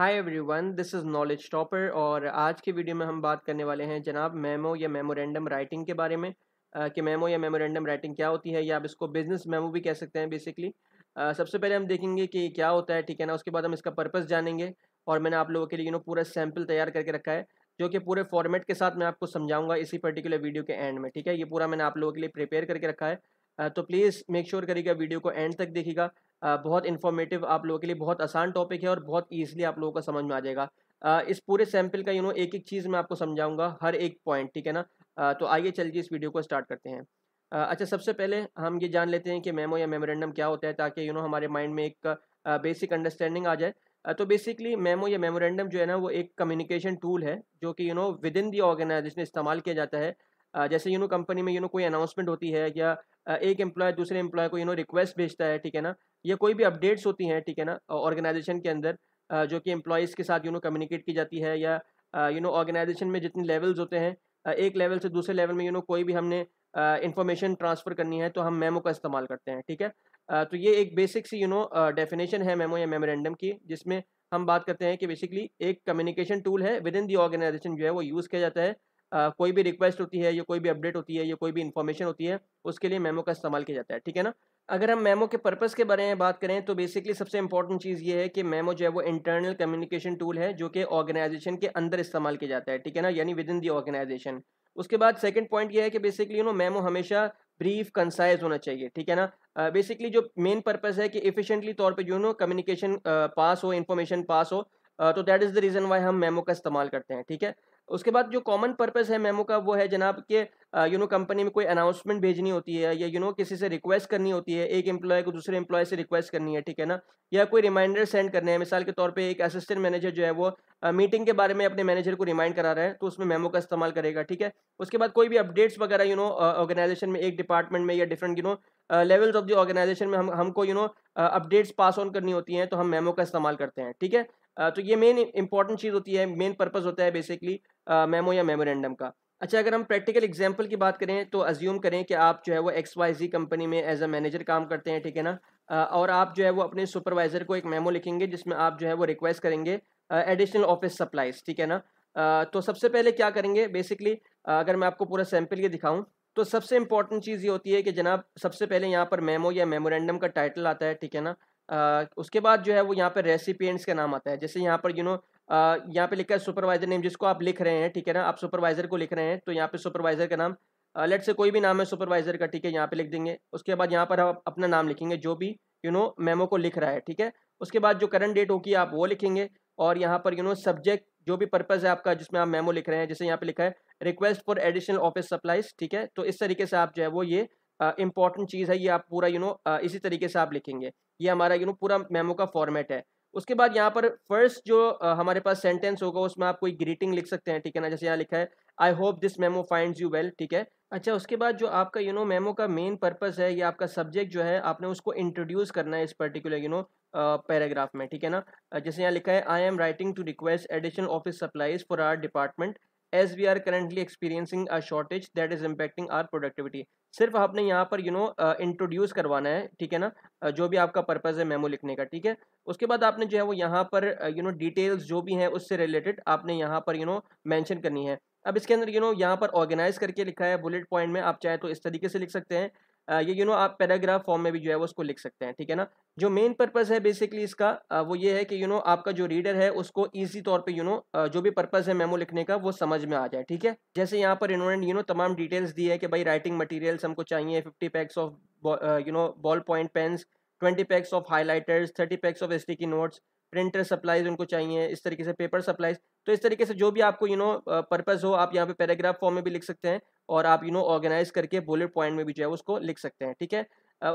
hi everyone this is knowledge topper और आज के वीडियो में हम बात करने वाले हैं जनाब मेमो या मेमोरेंडम राइटिंग के बारे में आ, कि मेमो या मेमोरेंडम राइटिंग क्या होती है या आप इसको बिजनेस मेमो भी कह सकते हैं बेसिकली सबसे पहले हम देखेंगे कि क्या होता है ठीक है ना उसके बाद हम इसका पर्पज़ जानेंगे और मैंने आप लोगों के लिए यू नो पूरा सैम्पल तैयार करके रखा है जो कि पूरे फॉर्मेट के साथ मैं आपको समझाऊंगा इसी पर्टिकुलर वीडियो के एंड में ठीक है ये पूरा मैंने आप लोगों के लिए प्रिपेयर करके रखा है तो प्लीज़ मेक श्योर करिएगा वीडियो को एंड तक देखिएगा बहुत इन्फॉर्मेटिव आप लोगों के लिए बहुत आसान टॉपिक है और बहुत ईजिली आप लोगों का समझ में आ जाएगा इस पूरे सैम्पल का यू नो एक एक चीज़ मैं आपको समझाऊंगा हर एक पॉइंट ठीक है ना तो आइए चलिए इस वीडियो को स्टार्ट करते हैं अच्छा सबसे पहले हम ये जान लेते हैं कि मेमो या मेमोरेंडम क्या होता है ताकि यू नो हमारे माइंड में एक बेसिक अंडरस्टैंडिंग आ जाए तो बेसिकली मेमो या मेमोरेंडम जो है ना वो एक कम्युनिकेशन टूल है जो कि you know within the organization इस्तेमाल किया जाता है जैसे यू नो कंपनी में यू नो कोई अनाउंसमेंट होती है या एक एम्प्लॉय दूसरे एम्प्लॉय को यू नो रिक्वेस्ट भेजता है ठीक है ना या कोई भी अपडेट्स होती हैं ठीक है ना ऑर्गेनाइजेशन के अंदर जो कि एम्प्लॉयज़ के साथ यू नो कम्युनिकेट की जाती है या यू नो ऑर्गेनाइजेशन में जितने लेवल्स होते हैं एक लेवल से दूसरे लेवल में यू नो कोई भी हमने इन्फॉर्मेशन ट्रांसफ़र करनी है तो हम मेमो का इस्तेमाल करते हैं ठीक है तो ये एक बेसिक सी यू नो डेफिनेशन है मेमो या मेमोरेंडम की जिसमें हम बात करते हैं कि बेसिकली एक कम्युनिकेशन टूल है विद इन दी ऑर्गेनाइजेशन जो है वो यूज़ किया जाता है uh, कोई भी रिक्वेस्ट होती है या कोई भी अपडेट होती है या कोई भी इन्फॉर्मेशन होती है उसके लिए मेमो का इस्तेमाल किया जाता है ठीक है ना अगर हम मेमो के पर्पस के बारे में बात करें तो बेसिकली सबसे इंपॉर्टेंट चीज़ ये है कि मेमो जो है वो इंटरनल कम्युनिकेशन टूल है जो कि ऑर्गेनाइजेशन के अंदर इस्तेमाल किया जाता है ठीक है ना यानी विद इन दी ऑर्गेनाइजेशन उसके बाद सेकंड पॉइंट ये है कि बेसिकली यू नो मेमो हमेशा ब्रीफ कंसाइज होना चाहिए ठीक है ना बेसिकली uh, जो मेन पर्पज़ है कि एफिशेंटली तौर पर जो नो कम्युनिकेशन पास हो इन्फॉर्मेशन पास हो तो that is the reason why हम मेमो का इस्तेमाल करते हैं ठीक है उसके बाद जो कॉमन पर्पज़ है मेमो का वो है जनाब के यू नो कंपनी में कोई अनाउंसमेंट भेजनी होती है या यू you नो know, किसी से रिक्वेस्ट करनी होती है एक एम्प्लॉय को दूसरे एम्प्लॉय से रिक्वेस्ट करनी है ठीक है ना या कोई रिमाइंडर सेंड करने हैं मिसाल के तौर पे एक असिस्टेंट मैनेजर जो है वो मीटिंग के बारे में अपने मैनेजर को रिमाइंड करा रहा है तो उसमें मेमो का इस्तेमाल करेगा ठीक है उसके बाद कोई भी अपडेट्स वगैरह यू नो ऑर्गेनाइजेशन में एक डिपार्टमेंट में या different you know levels of the organization में हम हमको you know updates pass on करनी होती हैं तो हम मेमो का इस्तेमाल करते हैं ठीक है तो ये मेन इंपॉर्टेंट चीज़ होती है मेन पर्पज़ होता है बेसिकली मेमो या मेमोरेंडम का अच्छा अगर हम प्रैक्टिकल एग्जाम्पल की बात करें तो अज्यूम करें कि आप जो है वो एक्स वाई जी कंपनी में एज अ मैनेजर काम करते हैं ठीक है ना और आप जो है वो अपने सुपरवाइज़र को एक मेमो लिखेंगे जिसमें आप जो है वो रिक्वेस्ट करेंगे एडिशनल ऑफिस सप्लाइज ठीक है ना तो सबसे पहले क्या करेंगे बेसिकली अगर मैं आपको पूरा सैम्पल ये दिखाऊँ तो सबसे इंपॉर्टेंट चीज़ ये होती है कि जनाब सबसे पहले यहाँ पर मेमो या मेमोरेंडम का टाइटल आता है ठीक है ना उसके बाद जो है वो यहाँ पर रेसिपियंट्स का नाम आता है जैसे यहाँ पर यू नो यहाँ पे लिखा है सुपरवाइजर नेम जिसको आप लिख रहे हैं ठीक है ना आप सुपरवाइजर को लिख रहे हैं तो यहाँ पे सुपरवाइजर का नाम लेट से कोई भी नाम है सुपरवाइजर का ठीक है यहाँ पे लिख देंगे उसके बाद यहाँ पर आप अपना नाम लिखेंगे जो भी यू नो मेमो को लिख रहा है ठीक है उसके बाद जो करंट डेट होगी आप वो लिखेंगे और यहाँ पर यू नो सब्जेक्ट जो भी पर्पज है आपका जिसमें आप मेमो लिख रहे हैं जैसे यहाँ पे लिखा है request for additional office supplies ठीक है तो इस तरीके से आप जो है वो ये इंपॉर्टेंट चीज़ है ये आप पूरा यू नो इसी तरीके से आप लिखेंगे ये हमारा यू नो पूरा मेमो का फॉर्मेट है उसके बाद यहाँ पर फर्स्ट जो हमारे पास सेंटेंस होगा उसमें आप कोई ग्रीटिंग लिख सकते हैं ठीक है ना जैसे यहाँ लिखा है I hope this memo find you well ठीक है अच्छा उसके बाद जो आपका यू नो मेमो का मेन पर्पस है या आपका सब्जेक्ट जो है आपने उसको इंट्रोड्यूस करना है इस पर्टिकुलर यू नो पैराग्राफ में ठीक है ना जैसे यहाँ लिखा है I am writing to request additional office supplies for our department as we are currently experiencing a shortage that is impacting our productivity सिर्फ आपने यहाँ पर यू नो इंट्रोड्यूस करवाना है ठीक है ना uh, जो भी आपका पर्पज़ है मेमो लिखने का ठीक है उसके बाद आपने जो है वो यहाँ पर यू नो डिटेल्स जो भी हैं उससे रिलेटेड आपने यहाँ पर यू नो मैंशन करनी है अब इसके अंदर यू नो यहाँ पर ऑर्गेनाइज करके लिखा है बुलेट पॉइंट में आप चाहे तो इस तरीके से लिख सकते हैं ये यू नो आप पैराग्राफ फॉर्म में भी जो है वो उसको लिख सकते हैं ठीक है ना जो मेन पर्पज़ है बेसिकली इसका वो ये है कि यू नो आपका जो रीडर है उसको ईजी तौर पे यू नो जो भी पर्पज़ है मेमो लिखने का वो समझ में आ जाए ठीक है जैसे यहाँ पर इन्होंने यू नो तमाम डिटेल्स दी है कि भाई राइटिंग मटेरियल्स हमको चाहिए fifty packs of you know ball point pens twenty packs of highlighters thirty packs of sticky notes printer supplies उनको चाहिए इस तरीके से पेपर सप्लाईज तो इस तरीके से जो भी आपको यू नो पर्पज़ हो आप यहाँ पे पैराग्राफ फॉर्म में भी लिख सकते हैं और आप यू नो ऑर्गेनाइज करके बुलेट पॉइंट में भी जो है उसको लिख सकते हैं ठीक है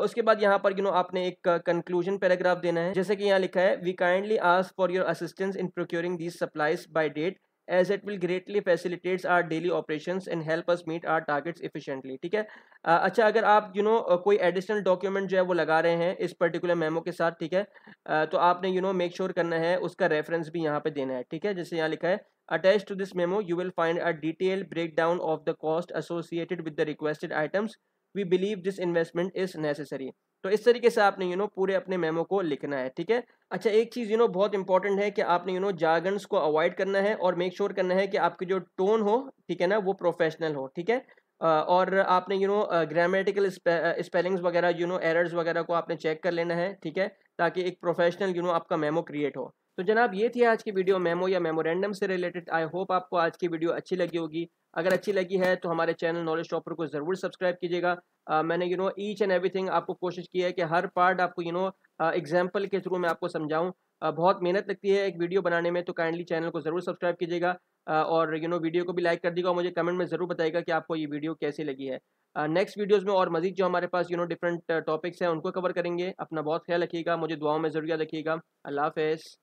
उसके बाद यहाँ पर यू नो आपने एक कंक्लूजन पैराग्राफ देना है जैसे कि यहाँ लिखा है we kindly ask for your assistance in procuring these supplies by date as it will greatly facilitates our daily operation and help us meet our targets efficiently ठीक है अच्छा अगर आप यू you नो know, कोई additional document जो है वो लगा रहे हैं इस पर्टिकुलर मेमो के साथ ठीक है तो आपने यू नो मेक श्योर करना है उसका रेफरेंस भी यहाँ पे देना है ठीक है जैसे यहाँ लिखा है attach to this memo you will find a detail breakdown of the cost associated with the requested items we believe this investment is necessary तो इस तरीके से आपने यू नो पूरे अपने मेमो को लिखना है ठीक है अच्छा एक चीज़ यू नो बहुत इंपॉर्टेंट है कि आपने यू नो जार्गन्स को अवॉइड करना है और मेक श्योर sure करना है कि आपकी जो टोन हो ठीक है ना वो प्रोफेशनल हो ठीक है और आपने यू नो ग्रामेटिकल स्पेलिंग्स वगैरह यू नो एरर्स वगैरह को आपने चेक कर लेना है ठीक है ताकि एक प्रोफेशनल यू नो आपका मेमो क्रिएट हो तो जनाब ये थी आज की वीडियो मेमो या मेमोरेंडम से रिलेटेड आई होप आपको आज की वीडियो अच्छी लगी होगी अगर अच्छी लगी है तो हमारे चैनल नॉलेज टॉपर को ज़रूर सब्सक्राइब कीजिएगा मैंने you know each and everything आपको कोशिश की है कि हर पार्ट आपको यू नो एग्जाम्पल के थ्रू मैं आपको समझाऊँ बहुत मेहनत लगती है एक वीडियो बनाने में तो काइंडली चैनल को ज़रूर सब्सक्राइब कीजिएगा और you you know know, video को भी लाइक कर दीजिएगा और मुझे कमेंट में ज़रूर बताएगा कि आपको ये वीडियो कैसी लगी है नेक्स्ट वीडियोस वीडियोज़ में और मजीद जो हमारे पास यू नो डिफरेंट टॉपिक्स हैं उनको कवर करेंगे अपना बहुत ख्याल रखिएगा मुझे दुआओं में ज़रूर याद रखिएगा अल्लाह हाफ